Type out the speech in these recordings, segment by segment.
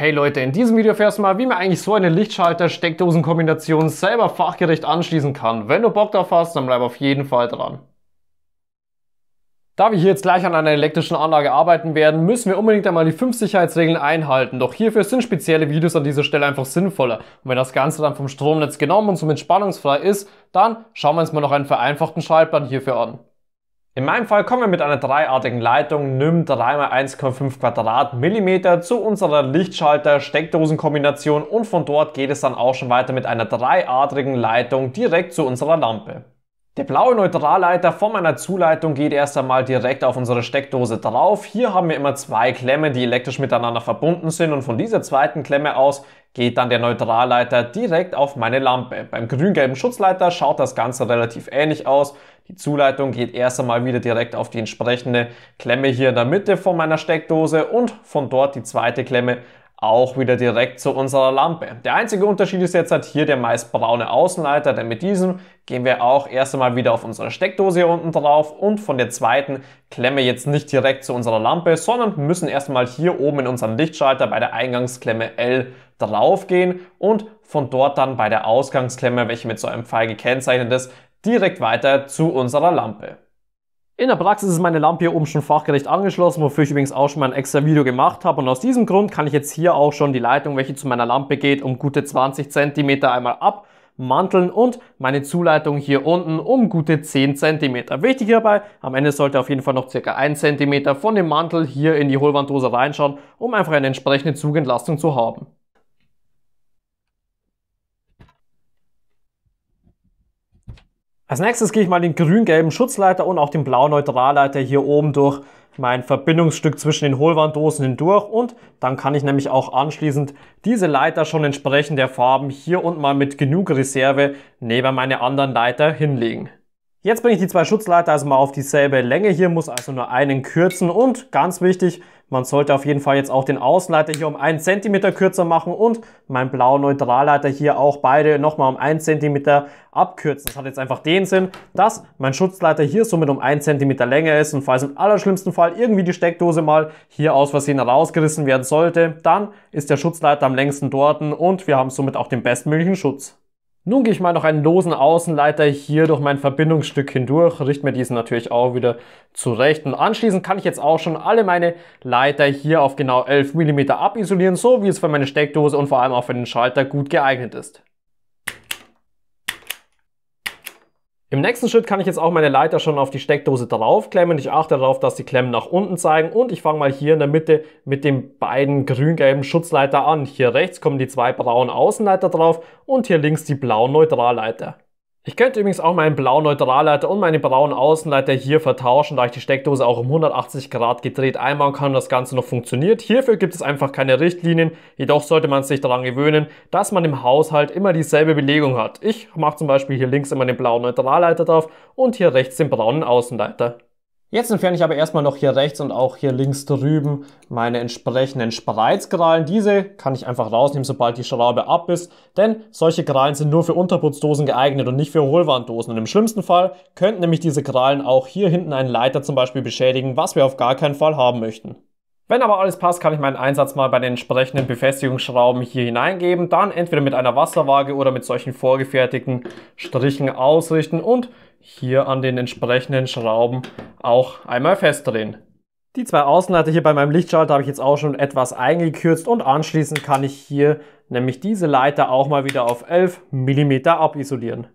Hey Leute, in diesem Video erfährst du mal, wie man eigentlich so eine lichtschalter steckdosen kombination selber fachgerecht anschließen kann. Wenn du Bock drauf hast, dann bleib auf jeden Fall dran. Da wir hier jetzt gleich an einer elektrischen Anlage arbeiten werden, müssen wir unbedingt einmal die 5 Sicherheitsregeln einhalten. Doch hierfür sind spezielle Videos an dieser Stelle einfach sinnvoller. Und wenn das Ganze dann vom Stromnetz genommen und somit spannungsfrei ist, dann schauen wir uns mal noch einen vereinfachten Schaltplan hierfür an. In meinem Fall kommen wir mit einer dreiartigen Leitung NIM 3x1,5 Quadratmillimeter zu unserer Lichtschalter-Steckdosenkombination und von dort geht es dann auch schon weiter mit einer dreiadrigen Leitung direkt zu unserer Lampe. Der blaue Neutralleiter von meiner Zuleitung geht erst einmal direkt auf unsere Steckdose drauf. Hier haben wir immer zwei Klemmen, die elektrisch miteinander verbunden sind und von dieser zweiten Klemme aus geht dann der Neutralleiter direkt auf meine Lampe. Beim grün-gelben Schutzleiter schaut das Ganze relativ ähnlich aus. Die Zuleitung geht erst einmal wieder direkt auf die entsprechende Klemme hier in der Mitte von meiner Steckdose und von dort die zweite Klemme auch wieder direkt zu unserer Lampe. Der einzige Unterschied ist jetzt halt hier der meist braune Außenleiter, denn mit diesem gehen wir auch erst einmal wieder auf unsere Steckdose hier unten drauf und von der zweiten Klemme jetzt nicht direkt zu unserer Lampe, sondern müssen erstmal hier oben in unserem Lichtschalter bei der Eingangsklemme L draufgehen und von dort dann bei der Ausgangsklemme, welche mit so einem Pfeil gekennzeichnet ist, direkt weiter zu unserer Lampe. In der Praxis ist meine Lampe hier oben schon fachgerecht angeschlossen, wofür ich übrigens auch schon mal ein extra Video gemacht habe. Und aus diesem Grund kann ich jetzt hier auch schon die Leitung, welche zu meiner Lampe geht, um gute 20 cm einmal abmanteln und meine Zuleitung hier unten um gute 10 cm. Wichtig hierbei, am Ende sollte auf jeden Fall noch circa 1 cm von dem Mantel hier in die Hohlwanddose reinschauen, um einfach eine entsprechende Zugentlastung zu haben. Als nächstes gehe ich mal den grün-gelben Schutzleiter und auch den blauen Neutralleiter hier oben durch mein Verbindungsstück zwischen den Hohlwanddosen hindurch und dann kann ich nämlich auch anschließend diese Leiter schon entsprechend der Farben hier und mal mit genug Reserve neben meine anderen Leiter hinlegen. Jetzt bringe ich die zwei Schutzleiter also mal auf dieselbe Länge. Hier muss also nur einen kürzen und ganz wichtig, man sollte auf jeden Fall jetzt auch den Außenleiter hier um einen Zentimeter kürzer machen und meinen blauen Neutralleiter hier auch beide nochmal um einen Zentimeter abkürzen. Das hat jetzt einfach den Sinn, dass mein Schutzleiter hier somit um einen Zentimeter länger ist und falls im allerschlimmsten Fall irgendwie die Steckdose mal hier aus Versehen rausgerissen werden sollte, dann ist der Schutzleiter am längsten dort und wir haben somit auch den bestmöglichen Schutz. Nun gehe ich mal noch einen losen Außenleiter hier durch mein Verbindungsstück hindurch, richte mir diesen natürlich auch wieder zurecht und anschließend kann ich jetzt auch schon alle meine Leiter hier auf genau 11 mm abisolieren, so wie es für meine Steckdose und vor allem auch für den Schalter gut geeignet ist. Im nächsten Schritt kann ich jetzt auch meine Leiter schon auf die Steckdose draufklemmen. Ich achte darauf, dass die Klemmen nach unten zeigen und ich fange mal hier in der Mitte mit den beiden grün-gelben Schutzleiter an. Hier rechts kommen die zwei braunen Außenleiter drauf und hier links die blauen Neutralleiter. Ich könnte übrigens auch meinen blauen Neutralleiter und meinen braunen Außenleiter hier vertauschen, da ich die Steckdose auch um 180 Grad gedreht einbauen kann und das Ganze noch funktioniert. Hierfür gibt es einfach keine Richtlinien, jedoch sollte man sich daran gewöhnen, dass man im Haushalt immer dieselbe Belegung hat. Ich mache zum Beispiel hier links immer den blauen Neutralleiter drauf und hier rechts den braunen Außenleiter. Jetzt entferne ich aber erstmal noch hier rechts und auch hier links drüben meine entsprechenden Spreizkrallen. Diese kann ich einfach rausnehmen, sobald die Schraube ab ist, denn solche Krallen sind nur für Unterputzdosen geeignet und nicht für Hohlwanddosen. Und im schlimmsten Fall könnten nämlich diese Krallen auch hier hinten einen Leiter zum Beispiel beschädigen, was wir auf gar keinen Fall haben möchten. Wenn aber alles passt, kann ich meinen Einsatz mal bei den entsprechenden Befestigungsschrauben hier hineingeben, dann entweder mit einer Wasserwaage oder mit solchen vorgefertigten Strichen ausrichten und hier an den entsprechenden Schrauben auch einmal festdrehen. Die zwei Außenleiter hier bei meinem Lichtschalter habe ich jetzt auch schon etwas eingekürzt und anschließend kann ich hier nämlich diese Leiter auch mal wieder auf 11 mm abisolieren.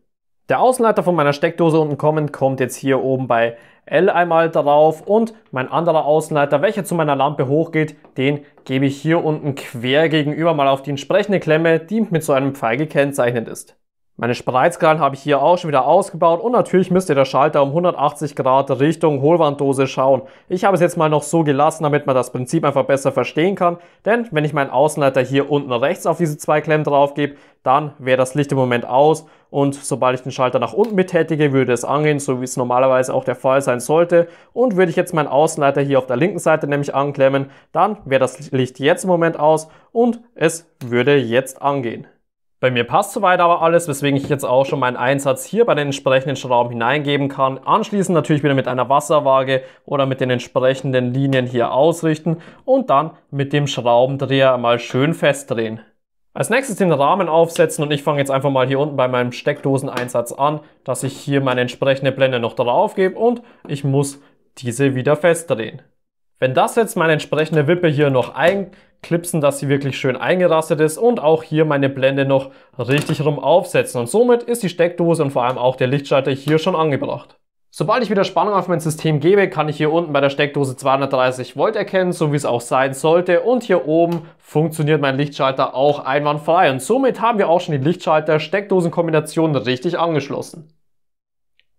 Der Außenleiter von meiner Steckdose unten kommend kommt jetzt hier oben bei L einmal drauf und mein anderer Außenleiter, welcher zu meiner Lampe hochgeht, den gebe ich hier unten quer gegenüber mal auf die entsprechende Klemme, die mit so einem Pfeil gekennzeichnet ist. Meine Spreizkrallen habe ich hier auch schon wieder ausgebaut und natürlich müsst ihr der Schalter um 180 Grad Richtung Hohlwanddose schauen. Ich habe es jetzt mal noch so gelassen, damit man das Prinzip einfach besser verstehen kann, denn wenn ich meinen Außenleiter hier unten rechts auf diese zwei Klemmen drauf gebe, dann wäre das Licht im Moment aus und sobald ich den Schalter nach unten betätige, würde es angehen, so wie es normalerweise auch der Fall sein sollte. Und würde ich jetzt meinen Außenleiter hier auf der linken Seite nämlich anklemmen, dann wäre das Licht jetzt im Moment aus und es würde jetzt angehen. Bei mir passt soweit aber alles, weswegen ich jetzt auch schon meinen Einsatz hier bei den entsprechenden Schrauben hineingeben kann. Anschließend natürlich wieder mit einer Wasserwaage oder mit den entsprechenden Linien hier ausrichten und dann mit dem Schraubendreher mal schön festdrehen. Als nächstes den Rahmen aufsetzen und ich fange jetzt einfach mal hier unten bei meinem Steckdoseneinsatz an, dass ich hier meine entsprechende Blende noch drauf gebe und ich muss diese wieder festdrehen. Wenn das jetzt meine entsprechende Wippe hier noch ein klipsen, dass sie wirklich schön eingerastet ist und auch hier meine Blende noch richtig rum aufsetzen. Und somit ist die Steckdose und vor allem auch der Lichtschalter hier schon angebracht. Sobald ich wieder Spannung auf mein System gebe, kann ich hier unten bei der Steckdose 230 Volt erkennen, so wie es auch sein sollte. Und hier oben funktioniert mein Lichtschalter auch einwandfrei. Und somit haben wir auch schon die lichtschalter steckdosenkombination richtig angeschlossen.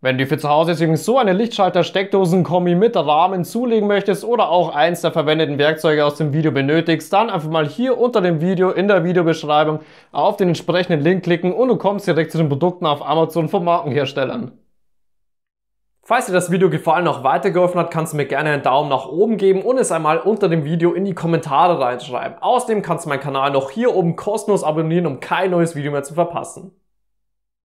Wenn du für zu Hause jetzt übrigens so eine Lichtschalter-Steckdosen-Kombi mit Rahmen zulegen möchtest oder auch eins der verwendeten Werkzeuge aus dem Video benötigst, dann einfach mal hier unter dem Video in der Videobeschreibung auf den entsprechenden Link klicken und du kommst direkt zu den Produkten auf Amazon von Markenherstellern. Falls dir das Video gefallen noch weitergeholfen hat, kannst du mir gerne einen Daumen nach oben geben und es einmal unter dem Video in die Kommentare reinschreiben. Außerdem kannst du meinen Kanal noch hier oben kostenlos abonnieren, um kein neues Video mehr zu verpassen.